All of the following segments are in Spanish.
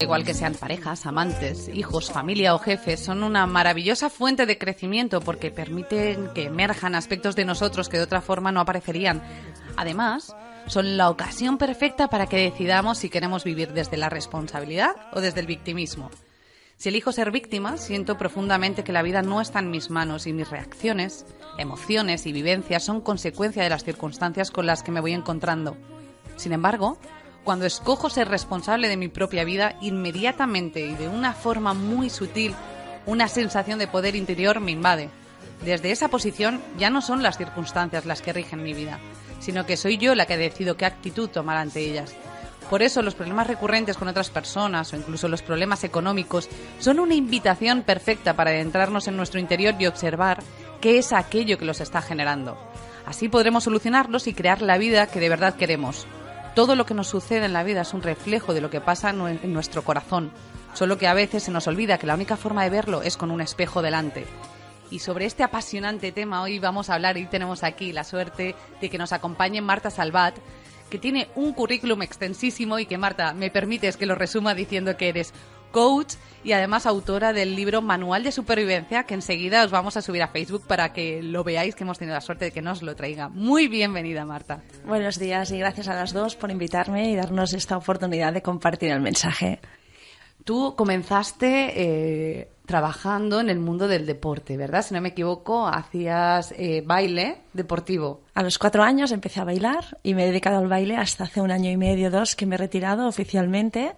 Igual que sean parejas, amantes, hijos, familia o jefes, son una maravillosa fuente de crecimiento porque permiten que emerjan aspectos de nosotros que de otra forma no aparecerían. Además, son la ocasión perfecta para que decidamos si queremos vivir desde la responsabilidad o desde el victimismo. Si elijo ser víctima, siento profundamente que la vida no está en mis manos y mis reacciones, emociones y vivencias son consecuencia de las circunstancias con las que me voy encontrando. Sin embargo, cuando escojo ser responsable de mi propia vida, inmediatamente y de una forma muy sutil, una sensación de poder interior me invade. Desde esa posición ya no son las circunstancias las que rigen mi vida, sino que soy yo la que decido qué actitud tomar ante ellas. Por eso los problemas recurrentes con otras personas o incluso los problemas económicos son una invitación perfecta para adentrarnos en nuestro interior y observar qué es aquello que los está generando. Así podremos solucionarlos y crear la vida que de verdad queremos. Todo lo que nos sucede en la vida es un reflejo de lo que pasa en nuestro corazón, solo que a veces se nos olvida que la única forma de verlo es con un espejo delante. Y sobre este apasionante tema hoy vamos a hablar y tenemos aquí la suerte de que nos acompañe Marta Salvat, que tiene un currículum extensísimo y que Marta, me permites que lo resuma diciendo que eres coach y además autora del libro Manual de Supervivencia, que enseguida os vamos a subir a Facebook para que lo veáis, que hemos tenido la suerte de que nos lo traiga. Muy bienvenida, Marta. Buenos días y gracias a las dos por invitarme y darnos esta oportunidad de compartir el mensaje. Tú comenzaste eh, trabajando en el mundo del deporte, ¿verdad? Si no me equivoco, hacías eh, baile deportivo. A los cuatro años empecé a bailar y me he dedicado al baile hasta hace un año y medio, dos, que me he retirado oficialmente.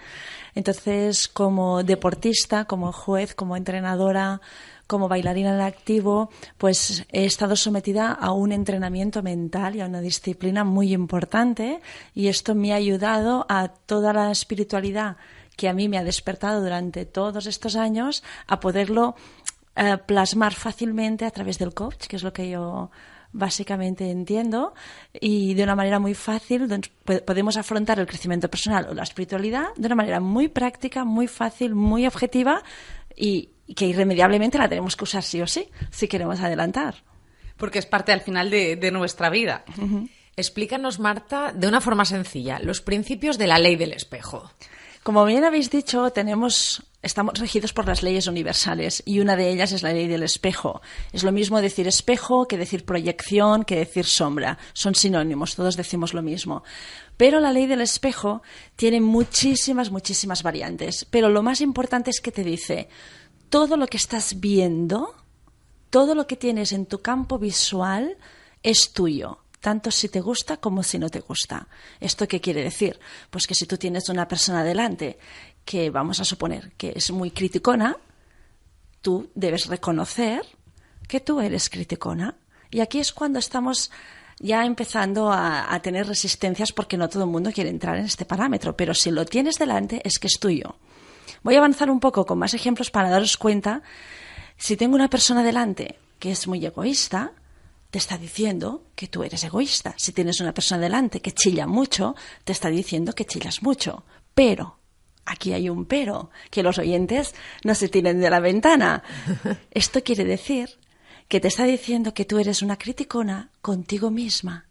Entonces, como deportista, como juez, como entrenadora, como bailarina en activo, pues he estado sometida a un entrenamiento mental y a una disciplina muy importante y esto me ha ayudado a toda la espiritualidad que a mí me ha despertado durante todos estos años a poderlo eh, plasmar fácilmente a través del coach, que es lo que yo básicamente entiendo y de una manera muy fácil podemos afrontar el crecimiento personal o la espiritualidad de una manera muy práctica, muy fácil, muy objetiva y que irremediablemente la tenemos que usar sí o sí si queremos adelantar. Porque es parte al final de, nuestra vida. Explícanos, Marta, de una forma sencilla, los principios de la ley del espejo. Como bien habéis dicho, tenemos estamos regidos por las leyes universales y una de ellas es la ley del espejo. Es lo mismo decir espejo que decir proyección, que decir sombra. Son sinónimos, todos decimos lo mismo. Pero la ley del espejo tiene muchísimas, muchísimas variantes. Pero lo más importante es que te dice, todo lo que estás viendo, todo lo que tienes en tu campo visual es tuyo tanto si te gusta como si no te gusta. ¿Esto qué quiere decir? Pues que si tú tienes una persona delante que vamos a suponer que es muy criticona, tú debes reconocer que tú eres criticona. Y aquí es cuando estamos ya empezando a, a tener resistencias porque no todo el mundo quiere entrar en este parámetro, pero si lo tienes delante es que es tuyo. Voy a avanzar un poco con más ejemplos para daros cuenta. Si tengo una persona delante que es muy egoísta, te está diciendo que tú eres egoísta. Si tienes una persona delante que chilla mucho, te está diciendo que chillas mucho. Pero, aquí hay un pero, que los oyentes no se tiren de la ventana. Esto quiere decir que te está diciendo que tú eres una criticona contigo misma.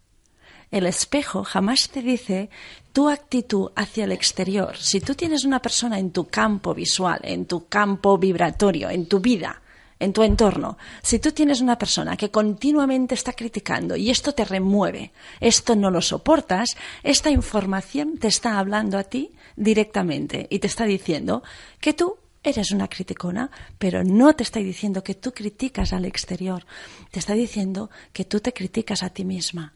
El espejo jamás te dice tu actitud hacia el exterior. Si tú tienes una persona en tu campo visual, en tu campo vibratorio, en tu vida, en tu entorno, si tú tienes una persona que continuamente está criticando y esto te remueve, esto no lo soportas, esta información te está hablando a ti directamente y te está diciendo que tú eres una criticona, pero no te está diciendo que tú criticas al exterior, te está diciendo que tú te criticas a ti misma.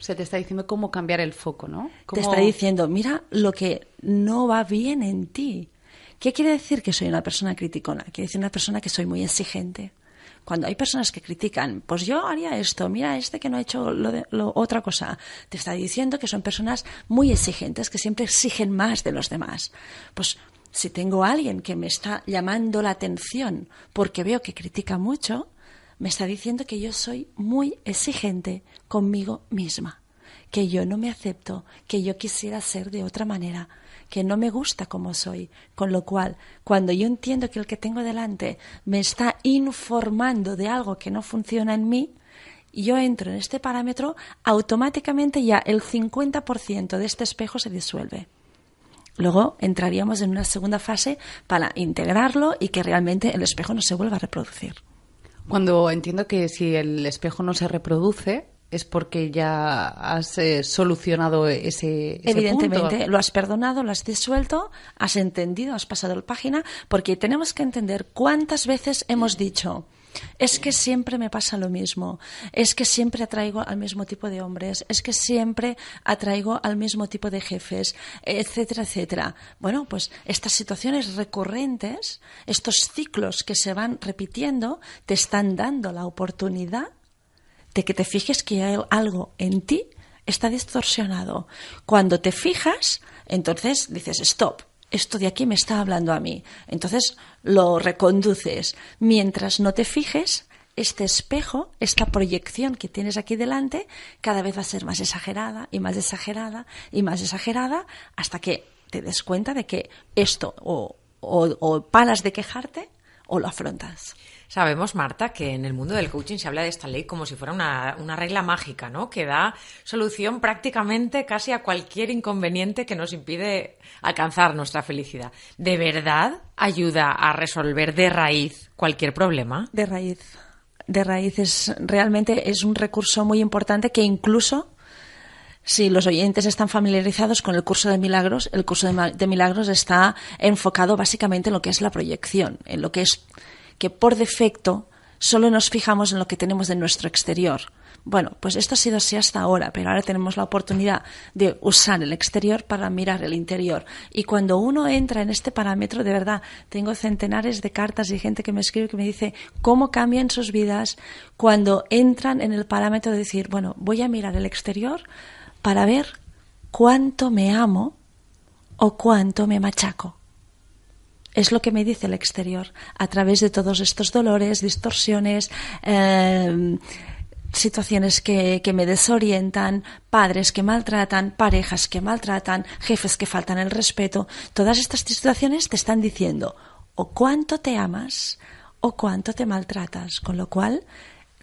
Se te está diciendo cómo cambiar el foco, ¿no? Te está diciendo, mira lo que no va bien en ti. ¿Qué quiere decir que soy una persona criticona? Quiere decir una persona que soy muy exigente. Cuando hay personas que critican, pues yo haría esto, mira este que no ha hecho lo otra cosa, te está diciendo que son personas muy exigentes, que siempre exigen más de los demás. Pues si tengo a alguien que me está llamando la atención porque veo que critica mucho, me está diciendo que yo soy muy exigente conmigo misma, que yo no me acepto, que yo quisiera ser de otra manera, que no me gusta como soy. Con lo cual, cuando yo entiendo que el que tengo delante me está informando de algo que no funciona en mí, yo entro en este parámetro, automáticamente ya el 50% de este espejo se disuelve. Luego entraríamos en una segunda fase para integrarlo y que realmente el espejo no se vuelva a reproducir. Cuando entiendo que si el espejo no se reproduce, es porque ya has eh, solucionado ese, ese Evidentemente, lo has perdonado, lo has disuelto, has entendido, has pasado la página, porque tenemos que entender cuántas veces hemos dicho, es que siempre me pasa lo mismo, es que siempre atraigo al mismo tipo de hombres, es que siempre atraigo al mismo tipo de jefes, etcétera, etcétera. Bueno, pues estas situaciones recurrentes, estos ciclos que se van repitiendo, te están dando la oportunidad de que te fijes que algo en ti está distorsionado. Cuando te fijas, entonces dices, stop, esto de aquí me está hablando a mí. Entonces lo reconduces. Mientras no te fijes, este espejo, esta proyección que tienes aquí delante, cada vez va a ser más exagerada y más exagerada y más exagerada hasta que te des cuenta de que esto o, o, o paras de quejarte o lo afrontas. Sabemos, Marta, que en el mundo del coaching se habla de esta ley como si fuera una, regla mágica, ¿no? Que da solución prácticamente casi a cualquier inconveniente que nos impide alcanzar nuestra felicidad. ¿De verdad ayuda a resolver de raíz cualquier problema? De raíz. De raíz es realmente es un recurso muy importante que incluso si los oyentes están familiarizados con el curso de milagros, el curso de, milagros está enfocado básicamente en lo que es la proyección, en lo que es que por defecto solo nos fijamos en lo que tenemos de nuestro exterior. Bueno, pues esto ha sido así hasta ahora, pero ahora tenemos la oportunidad de usar el exterior para mirar el interior. Y cuando uno entra en este parámetro, de verdad, tengo centenares de cartas y gente que me escribe que me dice cómo cambian sus vidas cuando entran en el parámetro de decir, bueno, voy a mirar el exterior para ver cuánto me amo o cuánto me machaco es lo que me dice el exterior a través de todos estos dolores, distorsiones. Em, situaciones que, me desorientan, padres que maltratan, parejas que maltratan, jefes que faltan el respeto, todas estas situaciones te están diciendo o cuánto te amas o cuánto te maltratas, con lo cual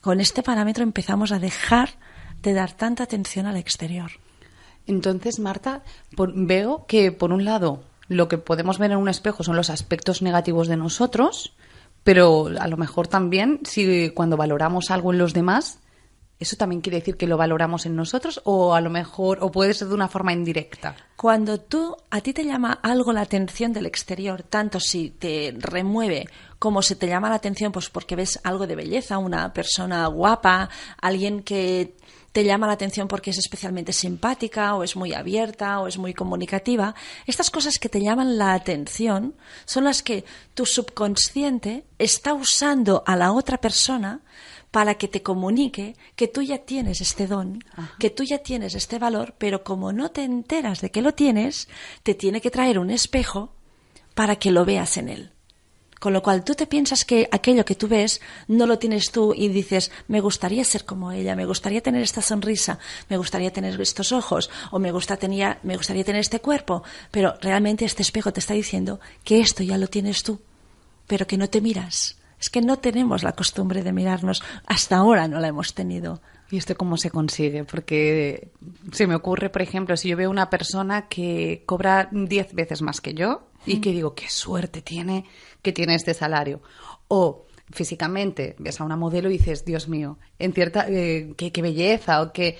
con este parámetro empezamos a dejar de dar tanta atención al exterior. Entonces, Marta, veo que por un lado lo que podemos ver en un espejo son los aspectos negativos de nosotros, pero a lo mejor también si cuando valoramos algo en los demás, eso también quiere decir que lo valoramos en nosotros o a lo mejor o puede ser de una forma indirecta. Cuando tú a ti te llama algo la atención del exterior, tanto si te remueve como si te llama la atención pues porque ves algo de belleza, una persona guapa, alguien que te llama la atención porque es especialmente simpática o es muy abierta o es muy comunicativa, estas cosas que te llaman la atención son las que tu subconsciente está usando a la otra persona para que te comunique que tú ya tienes este don, que tú ya tienes este valor, pero como no te enteras de que lo tienes, te tiene que traer un espejo para que lo veas en él. Con lo cual, tú te piensas que aquello que tú ves no lo tienes tú y dices, me gustaría ser como ella, me gustaría tener esta sonrisa, me gustaría tener estos ojos, o me, gusta, me gustaría tener este cuerpo, pero realmente este espejo te está diciendo que esto ya lo tienes tú, pero que no te miras. Es que no tenemos la costumbre de mirarnos, hasta ahora no la hemos tenido. ¿Y esto cómo se consigue? Porque se me ocurre, por ejemplo, si yo veo una persona que cobra diez veces más que yo, y que digo, qué suerte tiene que tiene este salario. O físicamente ves a una modelo y dices, Dios mío, en cierta, eh, qué, qué, belleza o qué...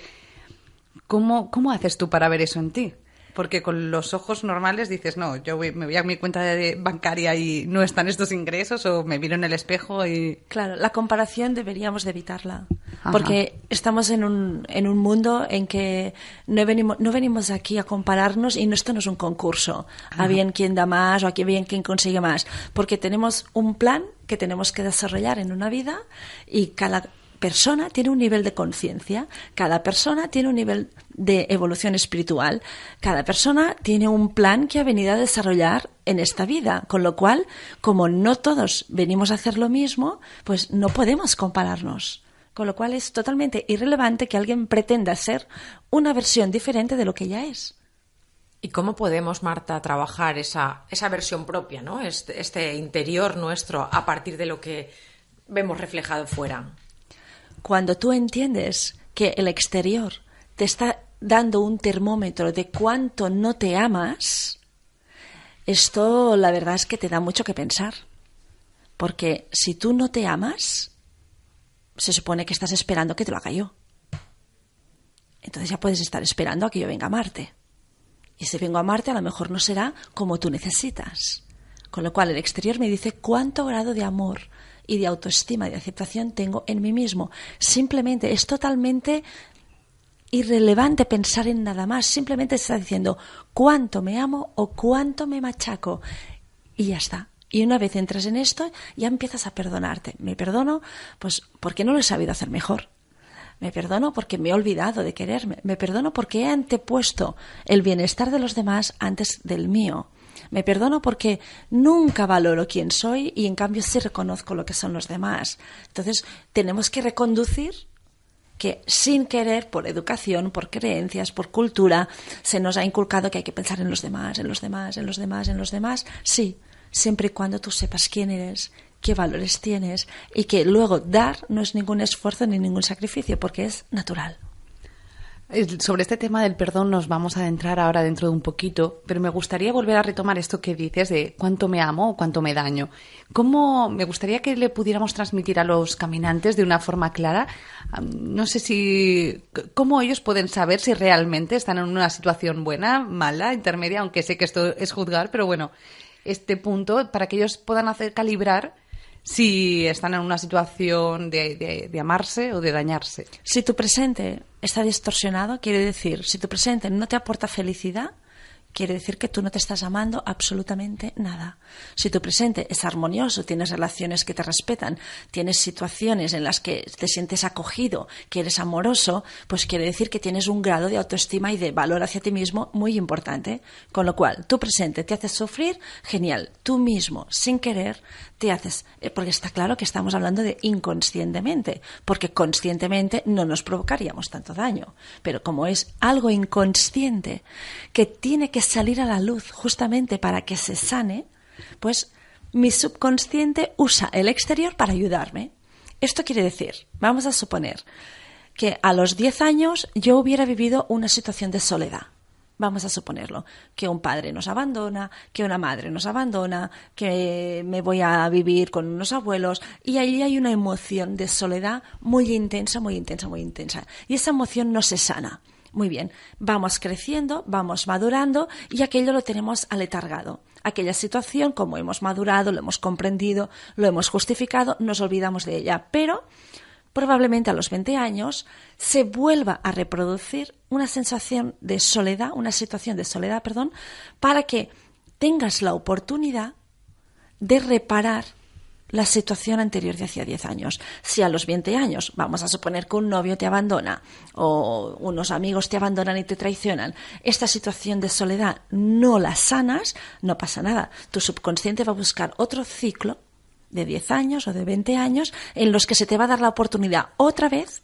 ¿Cómo, ¿Cómo haces tú para ver eso en ti? porque con los ojos normales dices, no, yo me voy a mi cuenta de bancaria y no están estos ingresos o me miro en el espejo y... Claro, la comparación deberíamos de evitarla, porque estamos en un, en un mundo en que no venimos, no venimos aquí a compararnos y esto no es un concurso, a bien quién da más o a bien quién consigue más, porque tenemos un plan que tenemos que desarrollar en una vida y cada persona tiene un nivel de conciencia, cada persona tiene un nivel de evolución espiritual, cada persona tiene un plan que ha venido a desarrollar en esta vida, con lo cual, como no todos venimos a hacer lo mismo, pues no podemos compararnos. Con lo cual es totalmente irrelevante que alguien pretenda ser una versión diferente de lo que ya es. ¿Y cómo podemos, Marta, trabajar esa, esa versión propia, ¿no? este, este interior nuestro a partir de lo que vemos reflejado fuera? cuando tú entiendes que el exterior te está dando un termómetro de cuánto no te amas, esto la verdad es que te da mucho que pensar. Porque si tú no te amas, se supone que estás esperando que te lo haga yo. Entonces ya puedes estar esperando a que yo venga a amarte. Y si vengo a amarte, a lo mejor no será como tú necesitas. Con lo cual, el exterior me dice cuánto grado de amor y de autoestima, de aceptación tengo en mí mismo. Simplemente es totalmente irrelevante pensar en nada más. Simplemente está diciendo cuánto me amo o cuánto me machaco. Y ya está. Y una vez entras en esto, ya empiezas a perdonarte. Me perdono, pues porque no lo he sabido hacer mejor. Me perdono porque me he olvidado de quererme. Me perdono porque he antepuesto el bienestar de los demás antes del mío. Me perdono porque nunca valoro quién soy y en cambio sí reconozco lo que son los demás. Entonces tenemos que reconducir que sin querer, por educación, por creencias, por cultura, se nos ha inculcado que hay que pensar en los demás, en los demás, en los demás, en los demás. Sí, siempre y cuando tú sepas quién eres, qué valores tienes y que luego dar no es ningún esfuerzo ni ningún sacrificio porque es natural. Sobre este tema del perdón nos vamos a adentrar ahora dentro de un poquito, pero me gustaría volver a retomar esto que dices de cuánto me amo o cuánto me daño. ¿Cómo me gustaría que le pudiéramos transmitir a los caminantes de una forma clara? No sé si. ¿Cómo ellos pueden saber si realmente están en una situación buena, mala, intermedia? Aunque sé que esto es juzgar, pero bueno, este punto para que ellos puedan hacer calibrar si están en una situación de, amarse o de dañarse. Si tu presente está distorsionado, quiere decir, si tu presente no te aporta felicidad, quiere decir que tú no te estás amando absolutamente nada. Si tu presente es armonioso, tienes relaciones que te respetan, tienes situaciones en las que te sientes acogido, que eres amoroso, pues quiere decir que tienes un grado de autoestima y de valor hacia ti mismo muy importante. Con lo cual, tu presente te hace sufrir, genial. Tú mismo, sin querer, te haces, eh, porque está claro que estamos hablando de inconscientemente, porque conscientemente no nos provocaríamos tanto daño. Pero como es algo inconsciente que tiene que salir a la luz justamente para que se sane, pues mi subconsciente usa el exterior para ayudarme. Esto quiere decir, vamos a suponer, que a los 10 años yo hubiera vivido una situación de soledad. Vamos a suponerlo, que un padre nos abandona, que una madre nos abandona, que me voy a vivir con unos abuelos y ahí hay una emoción de soledad muy intensa, muy intensa, muy intensa. Y esa emoción no se sana. Muy bien, vamos creciendo, vamos madurando y aquello lo tenemos aletargado. Aquella situación, como hemos madurado, lo hemos comprendido, lo hemos justificado, nos olvidamos de ella. Pero probablemente a los 20 años se vuelva a reproducir una sensación de soledad, una situación de soledad, perdón, para que tengas la oportunidad de reparar la situación anterior de hacía 10 años. Si a los 20 años, vamos a suponer que un novio te abandona o unos amigos te abandonan y te traicionan, esta situación de soledad no la sanas, no pasa nada. Tu subconsciente va a buscar otro ciclo de 10 años o de 20 años en los que se te va a dar la oportunidad otra vez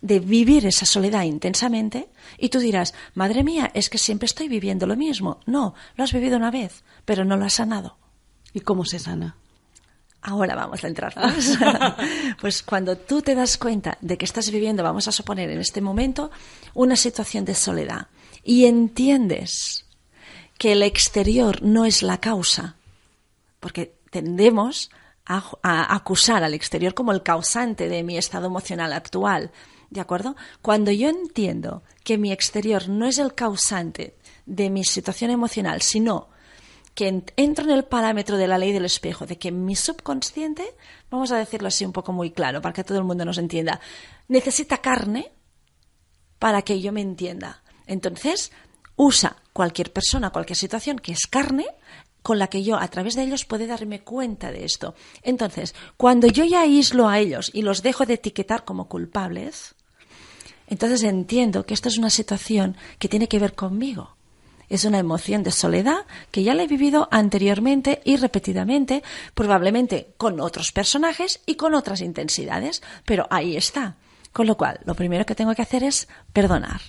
de vivir esa soledad intensamente y tú dirás, madre mía, es que siempre estoy viviendo lo mismo. No, lo has vivido una vez, pero no lo has sanado. ¿Y cómo se sana? ahora vamos a entrar pues cuando tú te das cuenta de que estás viviendo, vamos a suponer en este momento, una situación de soledad y entiendes que el exterior no es la causa, porque tendemos a acusar al exterior como el causante de mi estado emocional actual, ¿de acuerdo? Cuando yo entiendo que mi exterior no es el causante de mi situación emocional, sino que entro en el parámetro de la ley del espejo, de que mi subconsciente, vamos a decirlo así un poco muy claro para que todo el mundo nos entienda, necesita carne para que yo me entienda. Entonces, usa cualquier persona, cualquier situación que es carne con la que yo a través de ellos puede darme cuenta de esto. Entonces, cuando yo ya aíslo a ellos y los dejo de etiquetar como culpables, entonces entiendo que esto es una situación que tiene que ver conmigo. Es una emoción de soledad que ya la he vivido anteriormente y repetidamente, probablemente con otros personajes y con otras intensidades, pero ahí está. Con lo cual, lo primero que tengo que hacer es perdonar.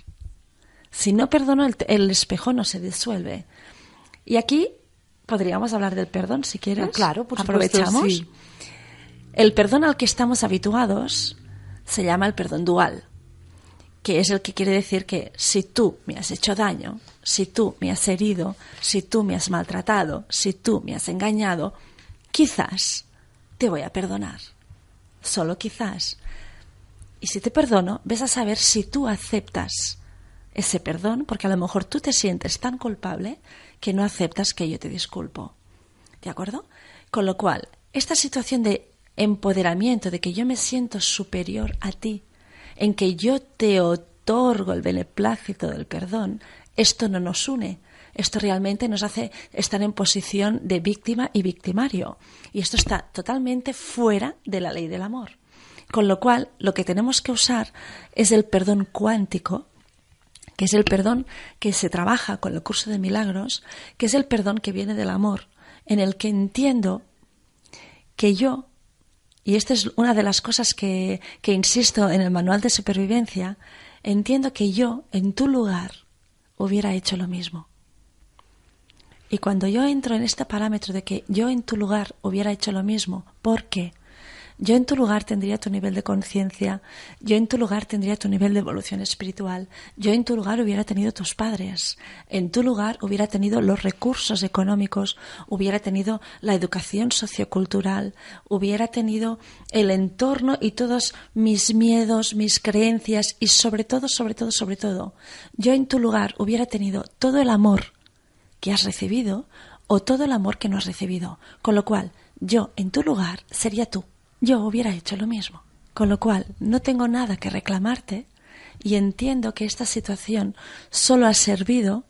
Si no perdono, el, espejo no se disuelve. Y aquí podríamos hablar del perdón, si quieres. Ah, claro, por Aprovechamos. El perdón al que estamos habituados se llama el perdón dual que es el que quiere decir que si tú me has hecho daño, si tú me has herido, si tú me has maltratado, si tú me has engañado, quizás te voy a perdonar. Solo quizás. Y si te perdono, ves a saber si tú aceptas ese perdón, porque a lo mejor tú te sientes tan culpable que no aceptas que yo te disculpo. ¿De acuerdo? Con lo cual, esta situación de empoderamiento, de que yo me siento superior a ti, en que yo te otorgo el beneplácito del perdón, esto no nos une. Esto realmente nos hace estar en posición de víctima y victimario. Y esto está totalmente fuera de la ley del amor. Con lo cual, lo que tenemos que usar es el perdón cuántico, que es el perdón que se trabaja con el curso de milagros, que es el perdón que viene del amor, en el que entiendo que yo y esta es una de las cosas que, insisto en el manual de supervivencia. Entiendo que yo, en tu lugar, hubiera hecho lo mismo. Y cuando yo entro en este parámetro de que yo en tu lugar hubiera hecho lo mismo, ¿Por qué? Yo en tu lugar tendría tu nivel de conciencia, yo en tu lugar tendría tu nivel de evolución espiritual, yo en tu lugar hubiera tenido tus padres, en tu lugar hubiera tenido los recursos económicos, hubiera tenido la educación sociocultural, hubiera tenido el entorno y todos mis miedos, mis creencias y sobre todo, sobre todo, sobre todo, yo en tu lugar hubiera tenido todo el amor que has recibido o todo el amor que no has recibido, con lo cual yo en tu lugar sería tú yo hubiera hecho lo mismo. Con lo cual, no tengo nada que reclamarte y entiendo que esta situación solo ha servido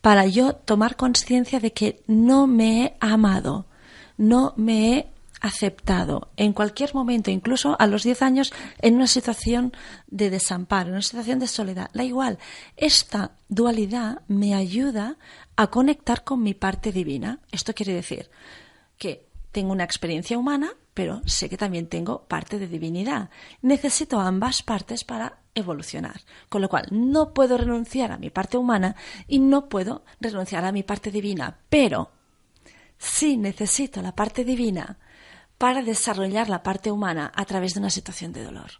para yo tomar conciencia de que no me he amado, no me he aceptado en cualquier momento, incluso a los 10 años, en una situación de desamparo, en una situación de soledad. Da igual, esta dualidad me ayuda a conectar con mi parte divina. Esto quiere decir que tengo una experiencia humana pero sé que también tengo parte de divinidad. Necesito ambas partes para evolucionar, con lo cual no puedo renunciar a mi parte humana y no puedo renunciar a mi parte divina, pero sí necesito la parte divina para desarrollar la parte humana a través de una situación de dolor.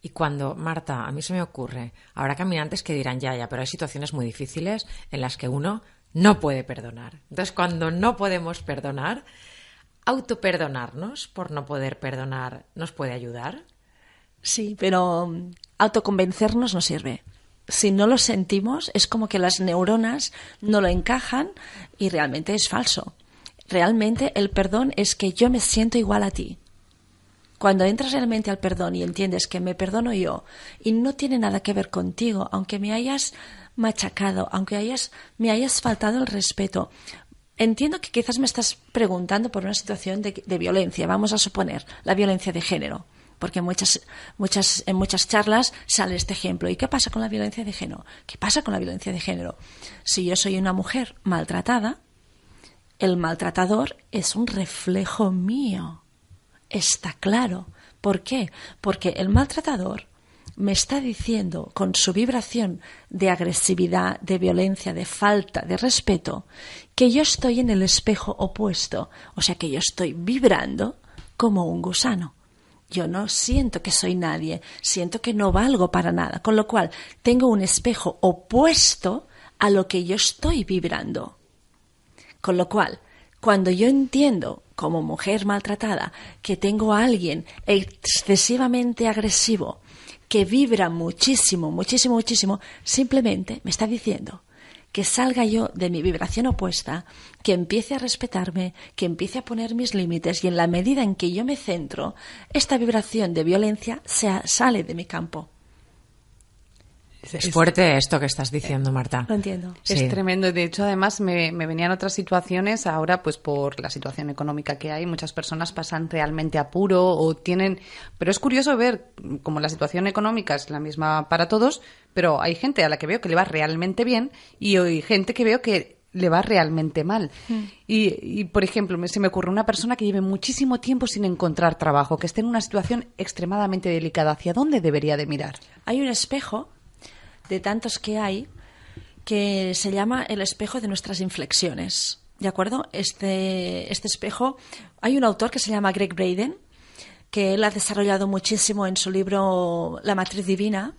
Y cuando, Marta, a mí se me ocurre, habrá caminantes que dirán ya, ya, pero hay situaciones muy difíciles en las que uno no puede perdonar. Entonces, cuando no podemos perdonar, ¿Autoperdonarnos por no poder perdonar nos puede ayudar? Sí, pero mm, autoconvencernos no sirve. Si no lo sentimos, es como que las neuronas no lo encajan y realmente es falso. Realmente el perdón es que yo me siento igual a ti. Cuando entras realmente al perdón y entiendes que me perdono yo y no tiene nada que ver contigo, aunque me hayas machacado, aunque hayas, me hayas faltado el respeto, Entiendo que quizás me estás preguntando por una situación de, violencia, vamos a suponer, la violencia de género porque muchas, muchas, en muchas charlas sale este ejemplo. ¿Y qué pasa con la violencia de género? ¿Qué pasa con la violencia de género? Si yo soy una mujer maltratada, el maltratador es un reflejo mío. Está claro. ¿Por qué? Porque el maltratador me está diciendo con su vibración de agresividad, de violencia, de falta de respeto, que yo estoy en el espejo opuesto, o sea que yo estoy vibrando como un gusano. Yo no siento que soy nadie, siento que no valgo para nada, con lo cual tengo un espejo opuesto a lo que yo estoy vibrando. Con lo cual, cuando yo entiendo, como mujer maltratada, que tengo a alguien excesivamente agresivo, que vibra muchísimo, muchísimo, muchísimo, simplemente me está diciendo que salga yo de mi vibración opuesta, que empiece a respetarme, que empiece a poner mis límites y en la medida en que yo me centro, esta vibración de violencia se sale de mi campo. Es fuerte esto que estás diciendo, Marta. Lo entiendo. Es tremendo. De hecho, además, me, venían otras situaciones ahora, pues por la situación económica que hay, muchas personas pasan realmente apuro o tienen... Pero es curioso ver como la situación económica es la misma para todos, pero hay gente a la que veo que le va realmente bien y hay gente que veo que le va realmente mal. Mm. Y, y, por ejemplo, se me ocurre una persona que lleve muchísimo tiempo sin encontrar trabajo, que esté en una situación extremadamente delicada. ¿Hacia dónde debería de mirar? Hay un espejo de tantos que hay, que se llama el espejo de nuestras inflexiones. ¿De acuerdo? Este, este espejo, hay un autor que se llama Greg Braden, que él ha desarrollado muchísimo en su libro La matriz divina,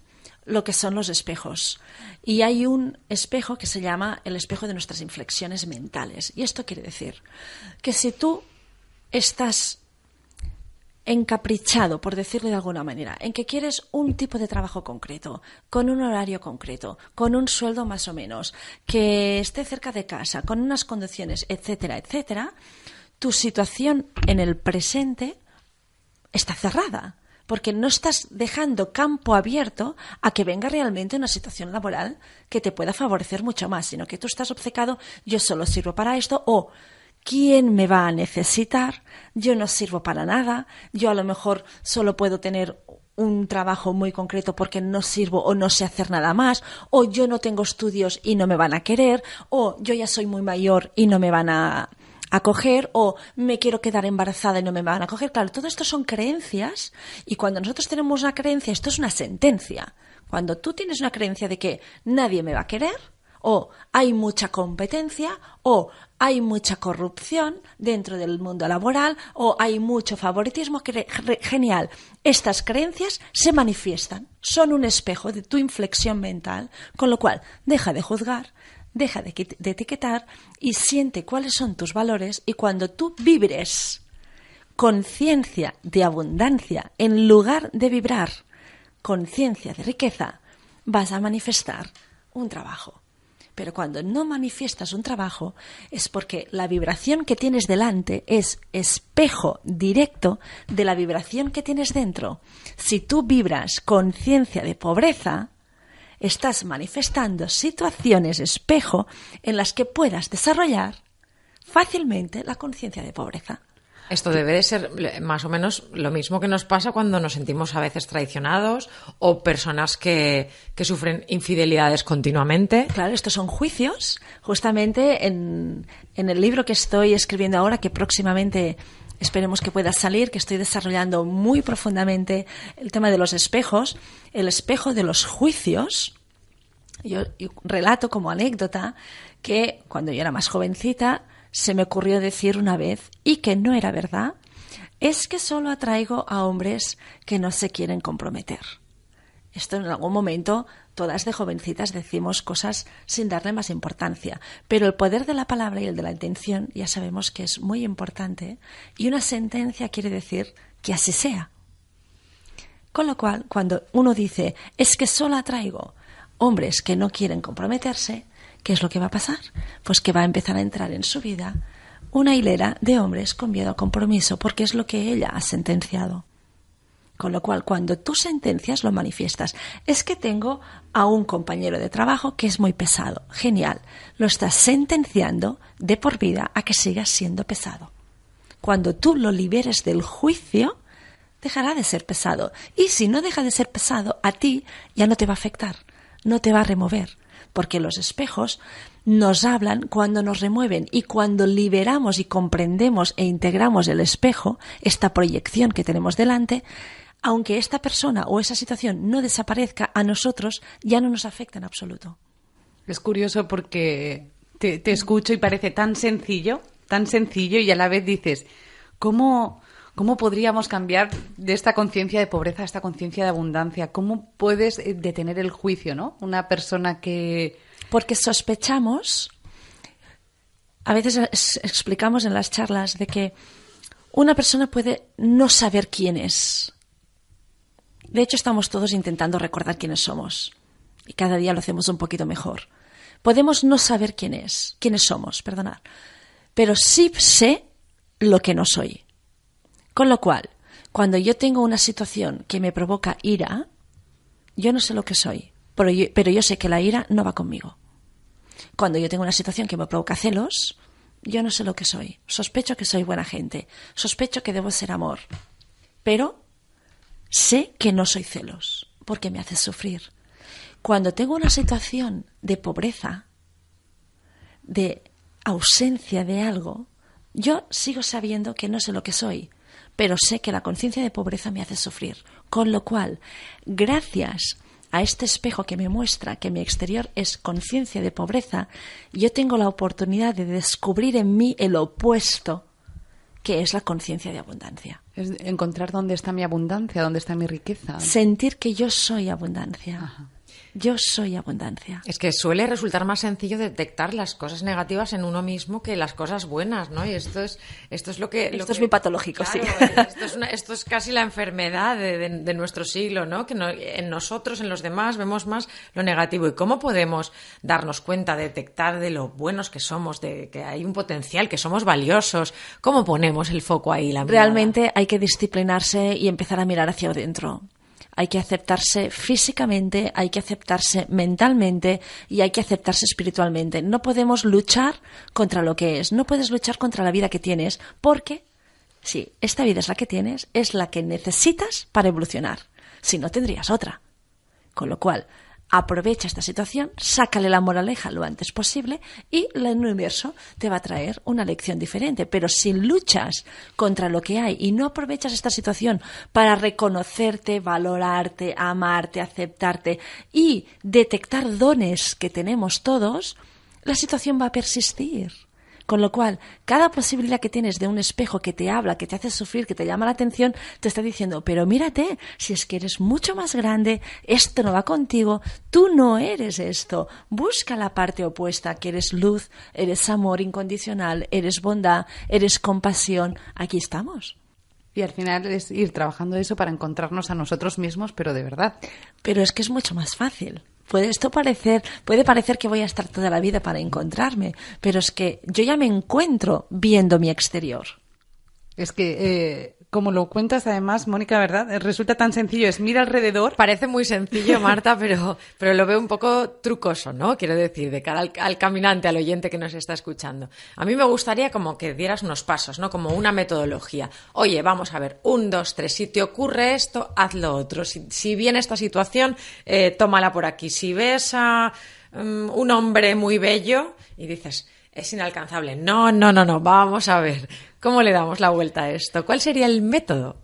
lo que son los espejos. Y hay un espejo que se llama el espejo de nuestras inflexiones mentales. Y esto quiere decir que si tú estás encaprichado, por decirlo de alguna manera, en que quieres un tipo de trabajo concreto, con un horario concreto, con un sueldo más o menos, que esté cerca de casa, con unas condiciones, etcétera, etcétera, tu situación en el presente está cerrada, porque no estás dejando campo abierto a que venga realmente una situación laboral que te pueda favorecer mucho más, sino que tú estás obcecado, yo solo sirvo para esto o ¿Quién me va a necesitar? Yo no sirvo para nada, yo a lo mejor solo puedo tener un trabajo muy concreto porque no sirvo o no sé hacer nada más, o yo no tengo estudios y no me van a querer, o yo ya soy muy mayor y no me van a, acoger, o me quiero quedar embarazada y no me van a coger. Claro, todo esto son creencias y cuando nosotros tenemos una creencia, esto es una sentencia. Cuando tú tienes una creencia de que nadie me va a querer, o hay mucha competencia o hay mucha corrupción dentro del mundo laboral o hay mucho favoritismo. Genial. Estas creencias se manifiestan, son un espejo de tu inflexión mental, con lo cual deja de juzgar, deja de, etiquetar y siente cuáles son tus valores y cuando tú vibres conciencia de abundancia en lugar de vibrar conciencia de riqueza, vas a manifestar un trabajo pero cuando no manifiestas un trabajo es porque la vibración que tienes delante es espejo directo de la vibración que tienes dentro. Si tú vibras conciencia de pobreza, estás manifestando situaciones espejo en las que puedas desarrollar fácilmente la conciencia de pobreza. Esto debe de ser más o menos lo mismo que nos pasa cuando nos sentimos a veces traicionados o personas que, sufren infidelidades continuamente. Claro, estos son juicios. Justamente en, el libro que estoy escribiendo ahora, que próximamente esperemos que pueda salir, que estoy desarrollando muy profundamente el tema de los espejos, el espejo de los juicios. yo relato como anécdota que cuando yo era más jovencita, se me ocurrió decir una vez y que no era verdad, es que solo atraigo a hombres que no se quieren comprometer. Esto en algún momento todas de jovencitas decimos cosas sin darle más importancia, pero el poder de la palabra y el de la intención ya sabemos que es muy importante y una sentencia quiere decir que así sea. Con lo cual, cuando uno dice es que solo atraigo hombres que no quieren comprometerse, ¿Qué es lo que va a pasar? Pues que va a empezar a entrar en su vida una hilera de hombres con miedo a compromiso, porque es lo que ella ha sentenciado. Con lo cual, cuando tú sentencias, lo manifiestas. Es que tengo a un compañero de trabajo que es muy pesado. Genial. Lo estás sentenciando de por vida a que siga siendo pesado. Cuando tú lo liberes del juicio, dejará de ser pesado. Y si no deja de ser pesado, a ti ya no te va a afectar, no te va a remover porque los espejos nos hablan cuando nos remueven y cuando liberamos y comprendemos e integramos el espejo, esta proyección que tenemos delante, aunque esta persona o esa situación no desaparezca, a nosotros ya no nos afecta en absoluto. Es curioso porque te, te escucho y parece tan sencillo, tan sencillo y a la vez dices, ¿cómo ¿Cómo podríamos cambiar de esta conciencia de pobreza a esta conciencia de abundancia? ¿Cómo puedes eh, detener el juicio, no? Una persona que... Porque sospechamos, a veces explicamos en las charlas de que una persona puede no saber quién es. De hecho, estamos todos intentando recordar quiénes somos. Y cada día lo hacemos un poquito mejor. Podemos no saber quién es, quiénes somos, perdonad. Pero sí sé lo que no soy. Con lo cual, cuando yo tengo una situación que me provoca ira, yo no sé lo que soy, pero yo, sé que la ira no va conmigo. Cuando yo tengo una situación que me provoca celos, yo no sé lo que soy. Sospecho que soy buena gente. Sospecho que debo ser amor. Pero sé que no soy celos, porque me hace sufrir. Cuando tengo una situación de pobreza, de ausencia de algo, yo sigo sabiendo que no sé lo que soy, pero sé que la conciencia de pobreza me hace sufrir. Con lo cual, gracias a este espejo que me muestra que mi exterior es conciencia de pobreza, yo tengo la oportunidad de descubrir en mí el opuesto, que es la conciencia de abundancia. Es encontrar dónde está mi abundancia, dónde está mi riqueza. Sentir que yo soy abundancia yo soy abundancia. Es que suele resultar más sencillo detectar las cosas negativas en uno mismo que las cosas buenas, ¿no? Y esto es, lo que... esto es muy patológico, sí. Eh, esto es, esto es, casi la enfermedad de, nuestro siglo, ¿no? Que en nosotros, en los demás, vemos más lo negativo. ¿Y cómo podemos darnos cuenta, detectar de lo buenos que somos, de que hay un potencial, que somos valiosos? ¿Cómo ponemos el foco ahí, la Realmente hay que disciplinarse y empezar a mirar hacia adentro hay que aceptarse físicamente, hay que aceptarse mentalmente y hay que aceptarse espiritualmente. No podemos luchar contra lo que es, no puedes luchar contra la vida que tienes, porque si esta vida es la que tienes, es la que necesitas para evolucionar, si no tendrías otra. Con lo cual, aprovecha esta situación, sácale la moraleja lo antes posible y el universo te va a traer una lección diferente. Pero si luchas contra lo que hay y no aprovechas esta situación para reconocerte, valorarte, amarte, aceptarte y detectar dones que tenemos todos, la situación va a persistir. Con lo cual, cada posibilidad que tienes de un espejo que te habla, que te hace sufrir, que te llama la atención, te está diciendo, pero mírate, si es que eres mucho más grande, esto no va contigo, tú no eres esto. Busca la parte opuesta, que eres luz, eres amor incondicional, eres bondad, eres compasión. Aquí estamos. Y al final es ir trabajando eso para encontrarnos a nosotros mismos, pero de verdad. Pero es que es mucho más fácil puede esto parecer, puede parecer que voy a estar toda la vida para encontrarme, pero es que yo ya me encuentro viendo mi exterior. Es que eh, como lo cuentas además, Mónica, ¿verdad? Eh, resulta tan sencillo, es mira alrededor. Parece muy sencillo, Marta, pero, pero lo veo un poco trucoso, ¿no? Quiero decir, de cara al, caminante, al oyente que nos está escuchando. A mí me gustaría como que dieras unos pasos, ¿no? Como una metodología. Oye, vamos a ver, un, dos, tres, si te ocurre esto, haz lo otro. Si, viene esta situación, eh, tómala por aquí. Si ves a mm, un hombre muy bello y dices es inalcanzable. No, no, no, no. Vamos a ver. ¿Cómo le damos la vuelta a esto? ¿Cuál sería el método?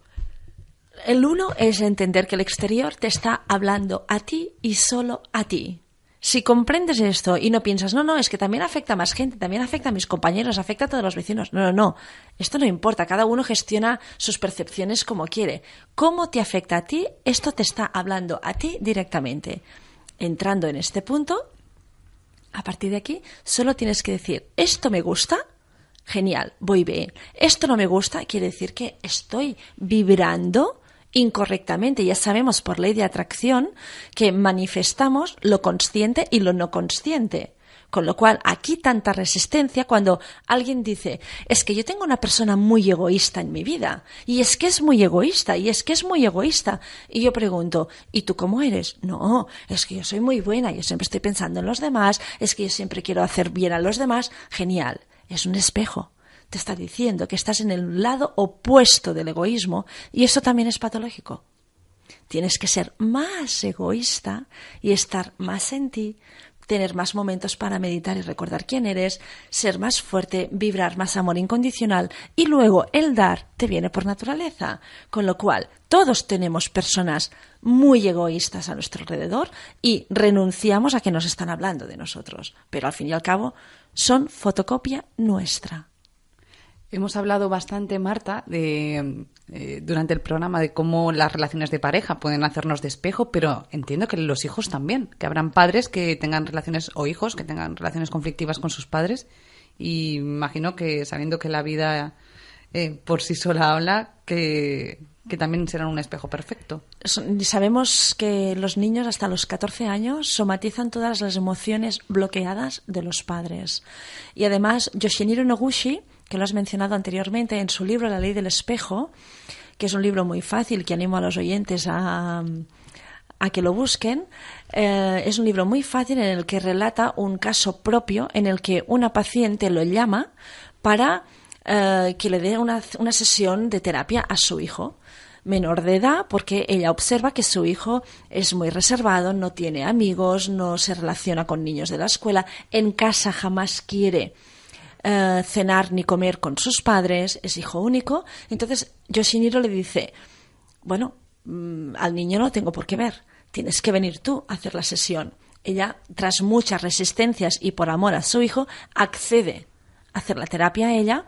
El uno es entender que el exterior te está hablando a ti y solo a ti. Si comprendes esto y no piensas, no, no, es que también afecta a más gente, también afecta a mis compañeros, afecta a todos los vecinos. No, no, no. Esto no importa. Cada uno gestiona sus percepciones como quiere. ¿Cómo te afecta a ti? Esto te está hablando a ti directamente. Entrando en este punto, a partir de aquí solo tienes que decir, esto me gusta, genial, voy bien. Esto no me gusta, quiere decir que estoy vibrando incorrectamente. Ya sabemos por ley de atracción que manifestamos lo consciente y lo no consciente. Con lo cual, aquí tanta resistencia cuando alguien dice, es que yo tengo una persona muy egoísta en mi vida, y es que es muy egoísta, y es que es muy egoísta. Y yo pregunto, ¿y tú cómo eres? No, es que yo soy muy buena, yo siempre estoy pensando en los demás, es que yo siempre quiero hacer bien a los demás. Genial, es un espejo. Te está diciendo que estás en el lado opuesto del egoísmo, y eso también es patológico. Tienes que ser más egoísta y estar más en ti tener más momentos para meditar y recordar quién eres, ser más fuerte, vibrar más amor incondicional y luego el dar te viene por naturaleza. Con lo cual, todos tenemos personas muy egoístas a nuestro alrededor y renunciamos a que nos están hablando de nosotros, pero al fin y al cabo son fotocopia nuestra. Hemos hablado bastante, Marta, de, eh, durante el programa de cómo las relaciones de pareja pueden hacernos de espejo, pero entiendo que los hijos también, que habrán padres que tengan relaciones o hijos que tengan relaciones conflictivas con sus padres. Y imagino que sabiendo que la vida eh, por sí sola habla, que, también serán un espejo perfecto. Sabemos que los niños hasta los 14 años somatizan todas las emociones bloqueadas de los padres. Y además, Yoshiniro Noguchi que lo has mencionado anteriormente en su libro La ley del espejo, que es un libro muy fácil que animo a los oyentes a, a que lo busquen. Eh, es un libro muy fácil en el que relata un caso propio en el que una paciente lo llama para eh, que le dé una, una sesión de terapia a su hijo menor de edad porque ella observa que su hijo es muy reservado, no tiene amigos, no se relaciona con niños de la escuela, en casa jamás quiere eh, cenar ni comer con sus padres, es hijo único. Entonces Yoshiniro le dice, bueno, mm, al niño no tengo por qué ver, tienes que venir tú a hacer la sesión. Ella, tras muchas resistencias y por amor a su hijo, accede a hacer la terapia a ella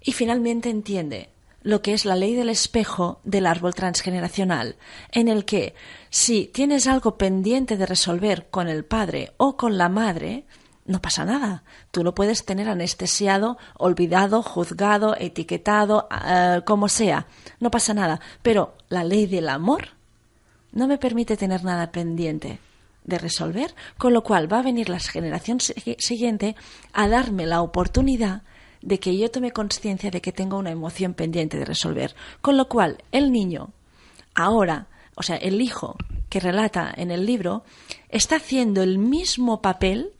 y finalmente entiende lo que es la ley del espejo del árbol transgeneracional, en el que si tienes algo pendiente de resolver con el padre o con la madre, no pasa nada. Tú lo puedes tener anestesiado, olvidado, juzgado, etiquetado, eh, como sea. No pasa nada. Pero la ley del amor no me permite tener nada pendiente de resolver, con lo cual va a venir la generación siguiente a darme la oportunidad de que yo tome conciencia de que tengo una emoción pendiente de resolver. Con lo cual, el niño, ahora, o sea, el hijo que relata en el libro, está haciendo el mismo papel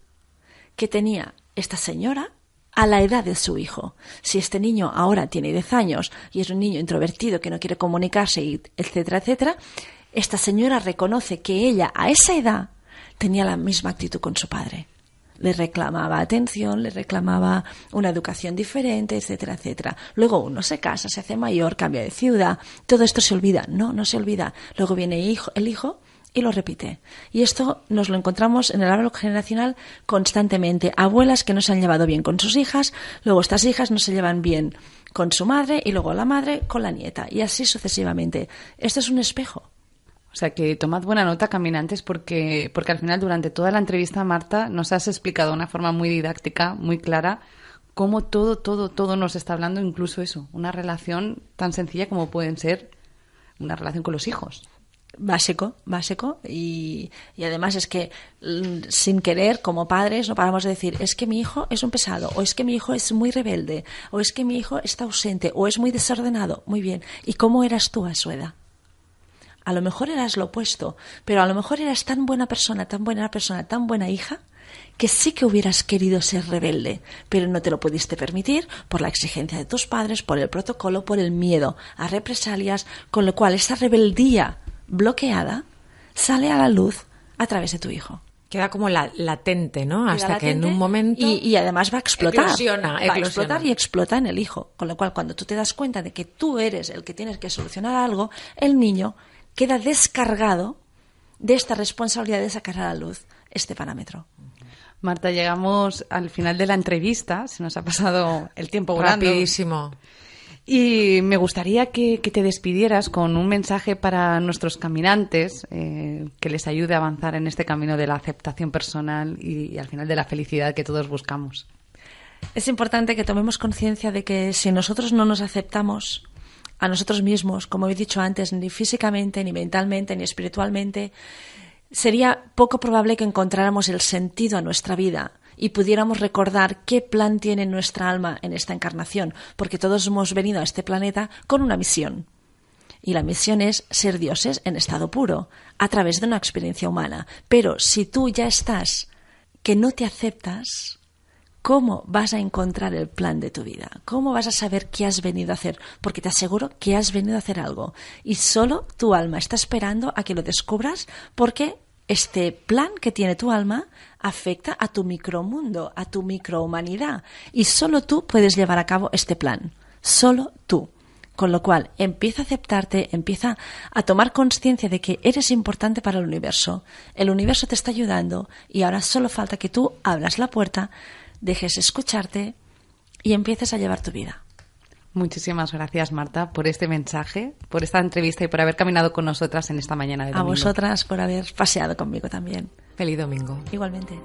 que tenía esta señora a la edad de su hijo. Si este niño ahora tiene 10 años y es un niño introvertido que no quiere comunicarse, etcétera, etcétera, esta señora reconoce que ella a esa edad tenía la misma actitud con su padre. Le reclamaba atención, le reclamaba una educación diferente, etcétera, etcétera. Luego uno se casa, se hace mayor, cambia de ciudad, todo esto se olvida. No, no se olvida. Luego viene hijo, el hijo y lo repite. Y esto nos lo encontramos en el árbol generacional constantemente. Abuelas que no se han llevado bien con sus hijas, luego estas hijas no se llevan bien con su madre y luego la madre con la nieta y así sucesivamente. Esto es un espejo. O sea que tomad buena nota, caminantes, porque, porque al final durante toda la entrevista, Marta, nos has explicado de una forma muy didáctica, muy clara, cómo todo, todo, todo nos está hablando, incluso eso, una relación tan sencilla como pueden ser una relación con los hijos básico, básico. Y, y, además es que mm, sin querer, como padres, no paramos de decir, es que mi hijo es un pesado, o es que mi hijo es muy rebelde, o es que mi hijo está ausente, o es muy desordenado. Muy bien. ¿Y cómo eras tú a su edad? A lo mejor eras lo opuesto, pero a lo mejor eras tan buena persona, tan buena persona, tan buena hija, que sí que hubieras querido ser rebelde, pero no te lo pudiste permitir por la exigencia de tus padres, por el protocolo, por el miedo a represalias, con lo cual esa rebeldía bloqueada sale a la luz a través de tu hijo. Queda como latente, ¿no? Hasta que en un momento. Y, además va a explotar. va a explotar y explota en el hijo. Con lo cual, cuando tú te das cuenta de que tú eres el que tienes que solucionar algo, el niño queda descargado de esta responsabilidad de sacar a la luz este parámetro. Marta, llegamos al final de la entrevista. Se nos ha pasado el tiempo volando. Rapidísimo. Y me gustaría que, te despidieras con un mensaje para nuestros caminantes eh, que les ayude a avanzar en este camino de la aceptación personal y, y al final de la felicidad que todos buscamos. Es importante que tomemos conciencia de que si nosotros no nos aceptamos a nosotros mismos, como he dicho antes, ni físicamente, ni mentalmente, ni espiritualmente, sería poco probable que encontráramos el sentido a nuestra vida y pudiéramos recordar qué plan tiene nuestra alma en esta encarnación, porque todos hemos venido a este planeta con una misión. Y la misión es ser dioses en estado puro, a través de una experiencia humana. Pero si tú ya estás, que no te aceptas, ¿cómo vas a encontrar el plan de tu vida? ¿Cómo vas a saber qué has venido a hacer? Porque te aseguro que has venido a hacer algo. Y solo tu alma está esperando a que lo descubras porque este plan que tiene tu alma afecta a tu micromundo, a tu microhumanidad. Y solo tú puedes llevar a cabo este plan. Solo tú. Con lo cual, empieza a aceptarte, empieza a tomar conciencia de que eres importante para el universo. El universo te está ayudando y ahora solo falta que tú abras la puerta, dejes escucharte y empieces a llevar tu vida. Muchísimas gracias, Marta, por este mensaje, por esta entrevista y por haber caminado con nosotras en esta mañana de domingo. A vosotras por haber paseado conmigo también. Feliz domingo. Igualmente.